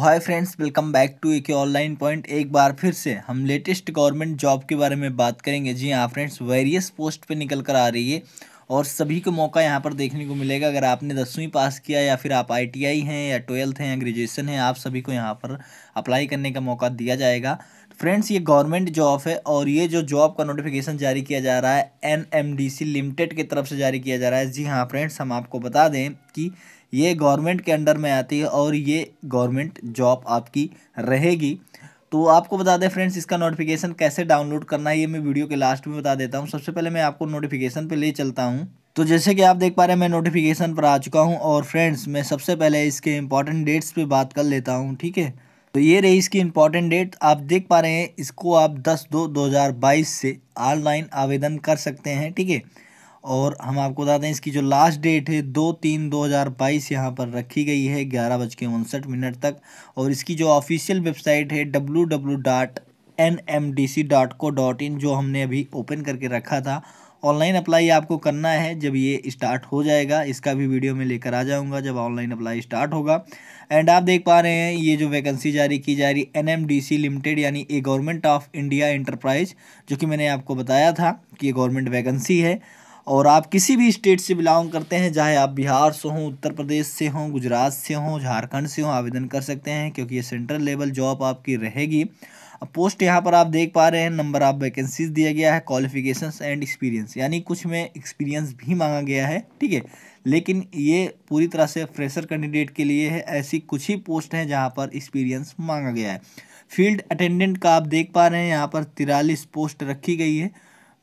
hi friends welcome back to एक online point एक बार फिर से हम लेटेस्ट गवर्नमेंट जॉब के बारे में बात करेंगे जी हाँ फ्रेंड्स वेरियस पोस्ट पे निकल कर आ रही है और सभी को मौका यहाँ पर देखने को मिलेगा अगर आपने दसवीं पास किया या फिर आप आईटीआई हैं या ट्वेल्थ हैं या ग्रेजुएशन हैं आप सभी को यहाँ पर अप्लाई करने का मौका दिया जाएगा फ्रेंड्स ये गवर्नमेंट जॉब है और ये जो जॉब का नोटिफिकेशन जारी किया जा रहा है एन लिमिटेड की तरफ से जारी किया जा रहा है जी हाँ फ्रेंड्स हम आपको बता दें कि ये गवर्नमेंट के अंडर में आती है और ये गवर्नमेंट जॉब आपकी रहेगी तो आपको बता दें फ्रेंड्स इसका नोटिफिकेशन कैसे डाउनलोड करना है ये मैं वीडियो के लास्ट में बता देता हूँ सबसे पहले मैं आपको नोटिफिकेशन पे ले चलता हूँ तो जैसे कि आप देख पा रहे हैं मैं नोटिफिकेशन पर आ चुका हूँ और फ्रेंड्स मैं सबसे पहले इसके इंपॉर्टेंट डेट्स पर बात कर लेता हूँ ठीक है तो ये रही इसकी इम्पॉर्टेंट डेट आप देख पा रहे हैं इसको आप 10 दो 2022 से ऑनलाइन आवेदन कर सकते हैं ठीक है और हम आपको बता दें इसकी जो लास्ट डेट है दो तीन दो हज़ार बाईस यहाँ पर रखी गई है ग्यारह बज के उनसठ मिनट तक और इसकी जो ऑफिशियल वेबसाइट है W W dot N M D C dot co dot in जो हमने अभी ओपन करके रखा था ऑनलाइन अप्लाई आपको करना है जब ये स्टार्ट हो जाएगा इसका भी वीडियो में लेकर आ जाऊंगा जब ऑनलाइन अप्लाई स्टार्ट होगा एंड आप देख पा रहे हैं ये जो वैकेंसी जारी की जा रही N M D C limited यानी a government of India enterprise जो कि मैंने आपको बताया था कि ये गवर्नमेंट वैकेंसी है और आप किसी भी स्टेट से बिलोंग करते हैं चाहे आप बिहार से हों उत्तर प्रदेश से हों गुजरात से हों झारखंड से हों आवेदन कर सकते हैं क्योंकि ये सेंट्रल लेवल जॉब आपकी रहेगी अब पोस्ट यहाँ पर आप देख पा रहे हैं नंबर ऑफ वैकेंसीज दिया गया है क्वालिफिकेशंस एंड एक्सपीरियंस यानी कुछ में एक्सपीरियंस भी मांगा गया है ठीक है लेकिन ये पूरी तरह से फ्रेशर कैंडिडेट के लिए है ऐसी कुछ ही पोस्ट हैं जहाँ पर एक्सपीरियंस मांगा गया है फील्ड अटेंडेंट का आप देख पा रहे हैं यहाँ पर तिरालीस पोस्ट रखी गई है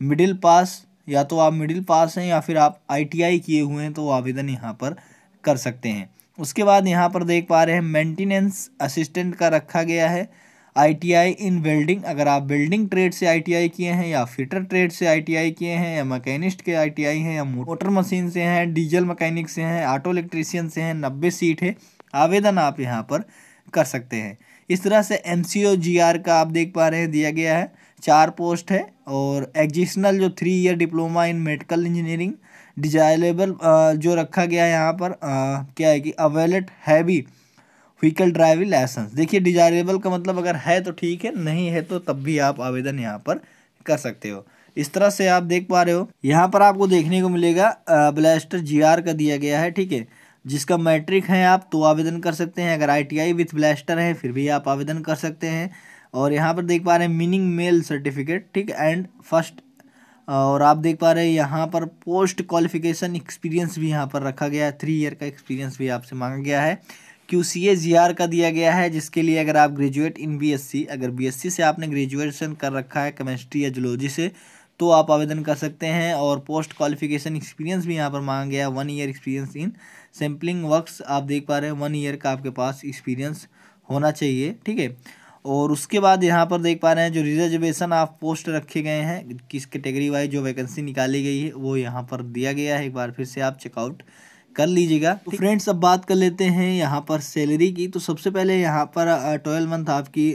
मिडिल पास या तो आप मिडिल पास हैं या फिर आप आईटीआई किए हुए हैं तो आवेदन यहाँ पर कर सकते हैं उसके बाद यहाँ पर देख पा रहे हैं मेंटेनेंस असिस्टेंट का रखा गया है आईटीआई इन वेल्डिंग अगर आप वेल्डिंग ट्रेड से आईटीआई किए हैं या फिटर ट्रेड से आईटीआई किए हैं या मैकेनिस्ट के आईटीआई हैं या मोटर मशीन से हैं डीजल मकैनिक से हैं ऑटो इलेक्ट्रीसियन से हैं नब्बे सीट है आवेदन आप यहाँ पर कर सकते हैं इस तरह से एन का आप देख पा रहे हैं दिया गया है चार पोस्ट है और एग्जिशनल जो three year diploma in medical engineering desirable जो रखा गया है यहाँ पर आ, क्या है कि a valid heavy vehicle driving licence देखिए डिजायरेबल का मतलब अगर है तो ठीक है नहीं है तो तब भी आप आवेदन यहाँ पर कर सकते हो इस तरह से आप देख पा रहे हो यहाँ पर आपको देखने को मिलेगा ब्लास्टर जी आर का दिया गया है ठीक है जिसका मैट्रिक है आप तो आवेदन कर सकते हैं अगर I T I with blaster है फिर भी आप आवेदन कर सकते हैं और यहाँ पर देख पा रहे हैं मीनिंग मेल सर्टिफिकेट ठीक एंड फर्स्ट और आप देख पा रहे हैं यहाँ पर पोस्ट क्वालिफिकेशन एक्सपीरियंस भी यहाँ पर रखा गया है थ्री ईयर का एक्सपीरियंस भी आपसे मांगा गया है Q C A ji are का दिया गया है जिसके लिए अगर आप graduate in B S C अगर बी एस सी से आपने ग्रेजुएशन कर रखा है केमिस्ट्री या जोलॉजी से तो आप आवेदन कर सकते हैं और पोस्ट क्वालिफिकेशन एक्सपीरियंस भी यहाँ पर मांगा गया है one year experience in sampling works आप देख पा रहे हैं वन ईयर का आपके पास एक्सपीरियंस होना चाहिए ठीक है और उसके बाद यहाँ पर देख पा रहे हैं जो रिजर्वेशन ऑफ पोस्ट रखे गए हैं किस कैटेगरी वाइज जो वैकेंसी निकाली गई है वो यहाँ पर दिया गया है एक बार फिर से आप चेकआउट कर लीजिएगा तो फ्रेंड्स अब बात कर लेते हैं यहाँ पर सैलरी की तो सबसे पहले यहाँ पर ट्वेल्व मंथ आपकी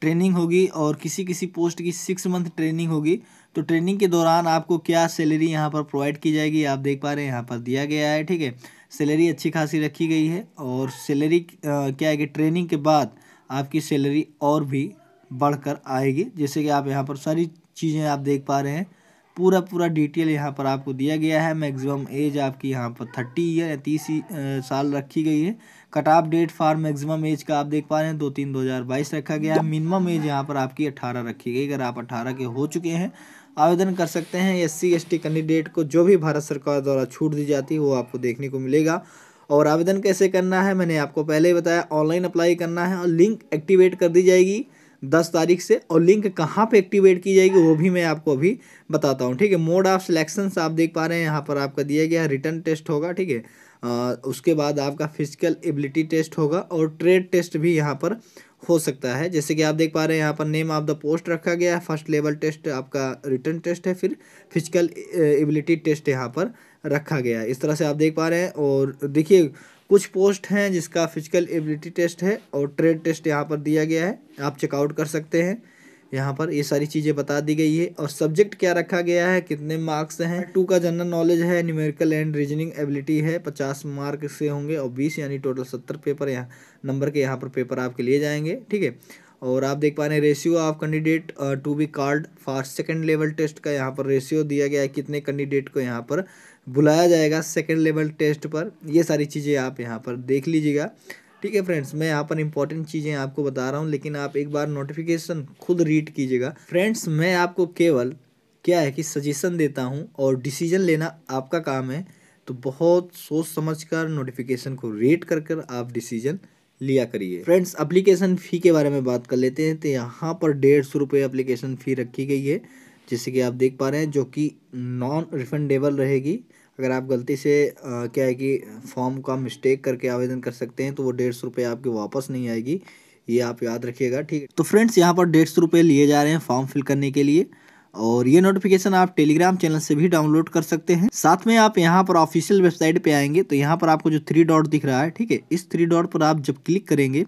ट्रेनिंग होगी और किसी किसी पोस्ट की सिक्स मंथ ट्रेनिंग होगी तो ट्रेनिंग के दौरान आपको क्या सैलरी यहाँ पर प्रोवाइड की जाएगी आप देख पा रहे हैं यहाँ पर दिया गया है ठीक है सैलरी अच्छी खासी रखी गई है और सैलरी क्या है कि ट्रेनिंग के बाद आपकी सैलरी और भी बढ़कर आएगी जैसे कि आप यहाँ पर सारी चीज़ें आप देख पा रहे हैं पूरा पूरा डिटेल यहाँ पर आपको दिया गया है मैक्सिमम एज आपकी यहाँ पर थर्टी ईयर या तीस साल रखी गई है cut off date for maximum age का आप देख पा रहे हैं दो तीन दो हज़ार बाईस रखा गया है मिनिमम एज यहाँ पर आपकी अट्ठारह रखी गई अगर आप अठारह के हो चुके हैं आवेदन कर सकते हैं एस सी कैंडिडेट को जो भी भारत सरकार द्वारा छूट दी जाती है वो आपको देखने को मिलेगा और आवेदन कैसे करना है मैंने आपको पहले ही बताया ऑनलाइन अप्लाई करना है और लिंक एक्टिवेट कर दी जाएगी दस तारीख से और लिंक कहाँ पे एक्टिवेट की जाएगी वो भी मैं आपको अभी बताता हूँ ठीक है मोड ऑफ सिलेक्शन आप देख पा रहे हैं यहाँ पर आपका दिया गया रिटर्न टेस्ट होगा ठीक है उसके बाद आपका फिजिकल एबिलिटी टेस्ट होगा और ट्रेड टेस्ट भी यहाँ पर हो सकता है जैसे कि आप देख पा रहे हैं यहाँ पर नेम ऑफ द पोस्ट रखा गया है फर्स्ट लेवल टेस्ट आपका रिटर्न टेस्ट है फिर फिजिकल एबिलिटी टेस्ट यहाँ पर रखा गया है इस तरह से आप देख पा रहे हैं और देखिए कुछ पोस्ट हैं जिसका फिजिकल एबिलिटी टेस्ट है और ट्रेड टेस्ट यहाँ पर दिया गया है आप चेकआउट कर सकते हैं यहाँ पर ये सारी चीज़ें बता दी गई है और सब्जेक्ट क्या रखा गया है कितने मार्क्स हैं टू का जनरल नॉलेज है न्यूमेरिकल एंड रीजनिंग एबिलिटी है पचास मार्क से होंगे और बीस यानी टोटल सत्तर पेपर यहाँ नंबर के यहाँ पर पेपर आपके लिए जाएंगे ठीक है और आप देख पा रहे हैं ratio of candidate to be called for second level test का यहाँ पर रेशियो दिया गया है कितने कैंडिडेट को यहाँ पर बुलाया जाएगा सेकेंड लेवल टेस्ट पर ये सारी चीज़ें आप यहाँ पर देख लीजिएगा ठीक है फ्रेंड्स मैं यहाँ पर इंपॉर्टेंट चीज़ें आपको बता रहा हूँ लेकिन आप एक बार नोटिफिकेशन खुद रीड कीजिएगा फ्रेंड्स मैं आपको केवल क्या है कि सजेशन देता हूँ और डिसीजन लेना आपका काम है तो बहुत सोच समझ कर नोटिफिकेशन को रीड कर कर आप डिसीजन लिया करिए फ्रेंड्स अप्लीकेशन फ़ी के बारे में बात कर लेते हैं तो यहाँ पर डेढ़ सौ रुपये अप्लीकेशन फ़ी रखी गई है जैसे कि आप देख पा रहे हैं जो कि नॉन रिफंडेबल रहेगी अगर आप गलती से आ, क्या है कि फॉर्म का मिस्टेक करके आवेदन कर सकते हैं तो वो डेढ़ सौ रुपये आपके वापस नहीं आएगी ये आप याद रखिएगा ठीक है तो फ्रेंड्स यहाँ पर डेढ़ सौ रुपये लिए जा रहे हैं फॉर्म फिल करने के लिए और ये नोटिफिकेशन आप टेलीग्राम चैनल से भी डाउनलोड कर सकते हैं साथ में आप यहाँ पर ऑफिशियल वेबसाइट पर आएंगे तो यहाँ पर आपको जो थ्री डॉट दिख रहा है ठीक है इस थ्री डॉट पर आप जब क्लिक करेंगे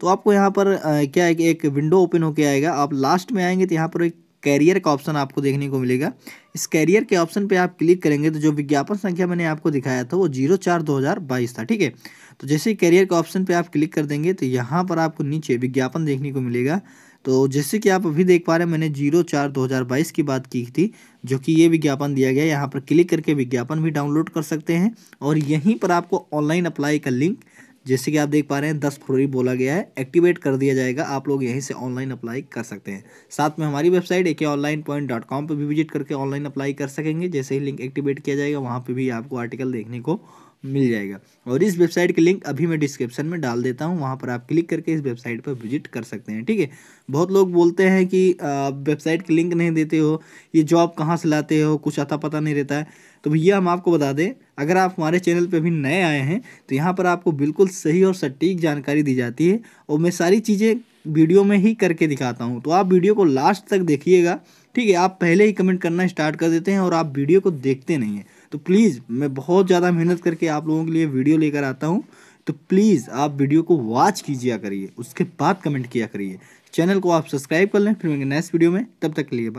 तो आपको यहाँ पर आ, क्या है कि एक विंडो ओपन होके आएगा आप लास्ट में आएंगे तो यहाँ पर एक कैरियर का ऑप्शन आपको देखने को मिलेगा इस कैरियर के ऑप्शन पे आप क्लिक करेंगे तो जो विज्ञापन संख्या मैंने आपको दिखाया था वो जीरो चार दो हज़ार बाईस था ठीक है तो जैसे ही कैरियर के ऑप्शन पे आप क्लिक कर देंगे तो यहाँ पर आपको नीचे विज्ञापन देखने को मिलेगा तो जैसे कि आप अभी देख पा रहे हैं मैंने जीरो चार दो हज़ार बाईस की बात की थी जो कि ये विज्ञापन दिया गया यहाँ पर क्लिक करके विज्ञापन भी डाउनलोड कर सकते हैं और यहीं पर आपको ऑनलाइन अप्लाई का लिंक जैसे कि आप देख पा रहे हैं दस फरवरी बोला गया है एक्टिवेट कर दिया जाएगा आप लोग यहीं से ऑनलाइन अप्लाई कर सकते हैं साथ में हमारी वेबसाइट ए के ऑनलाइन पॉइंट डॉट कॉम पर भी विजिट करके ऑनलाइन अप्लाई कर सकेंगे जैसे ही लिंक एक्टिवेट किया जाएगा वहाँ पर भी आपको आर्टिकल देखने को मिल जाएगा और इस वेबसाइट के लिंक अभी मैं डिस्क्रिप्शन में डाल देता हूँ वहाँ पर आप क्लिक करके इस वेबसाइट पर विजिट कर सकते हैं ठीक है बहुत लोग बोलते हैं कि वेबसाइट के लिंक नहीं देते हो ये जॉब कहाँ से लाते हो कुछ अता पता नहीं रहता है तो भैया हम आपको बता दें अगर आप हमारे चैनल पर भी नए आए हैं तो यहाँ पर आपको बिल्कुल सही और सटीक जानकारी दी जाती है और मैं सारी चीज़ें वीडियो में ही करके दिखाता हूँ तो आप वीडियो को लास्ट तक देखिएगा ठीक है आप पहले ही कमेंट करना स्टार्ट कर देते हैं और आप वीडियो को देखते नहीं हैं तो प्लीज़ मैं बहुत ज़्यादा मेहनत करके आप लोगों के लिए वीडियो लेकर आता हूँ तो प्लीज़ आप वीडियो को वॉच कीजिया करिए उसके बाद कमेंट किया करिए चैनल को आप सब्सक्राइब कर लें फिर मेरे नेक्स्ट वीडियो में तब तक के लिए बाय